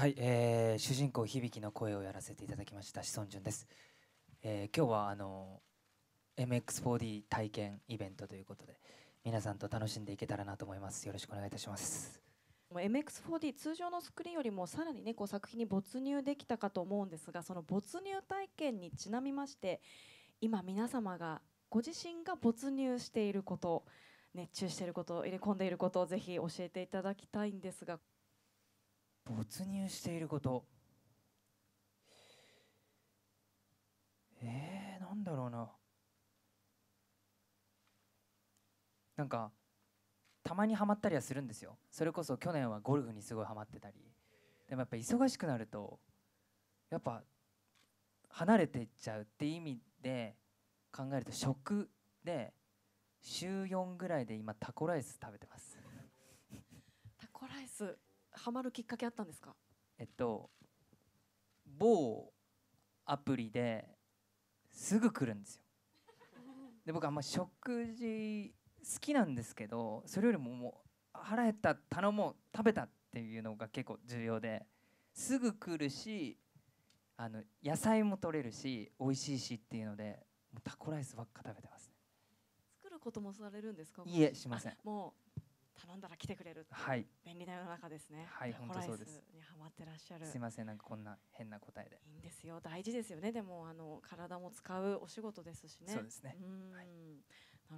はい、えー、主人公響の声をやらせていただきました志尊淳です、えー、今日はあの MX4D 体験イベントということで皆さんと楽しんでいけたらなと思いますよろしくお願いいたします MX4D 通常のスクリーンよりもさらにねこう作品に没入できたかと思うんですがその没入体験にちなみまして今皆様がご自身が没入していること熱中していること入れ込んでいることをぜひ教えていただきたいんですが没入していることえー、なんだろうななんかたまにはまったりはするんですよそれこそ去年はゴルフにすごいはまってたりでもやっぱ忙しくなるとやっぱ離れていっちゃうっていう意味で考えると食で週4ぐらいで今タコライス食べてますタコライスハマるきっかけあったんですかえっと某アプリですぐ来るんですよで僕あんま食事好きなんですけどそれよりももう腹減った頼もう食べたっていうのが結構重要ですぐ来るしあの野菜も取れるし美味しいしっていうのでもうタコライスばっか食べてますね作ることもされるんですかいえしませんもう頼んだら来てくれるはい便利な世の中ですねはい本当そうですにハマってらっしゃるすいませんなんかこんな変な答えでいいんですよ大事ですよねでもあの体も使うお仕事ですしねそうですねはい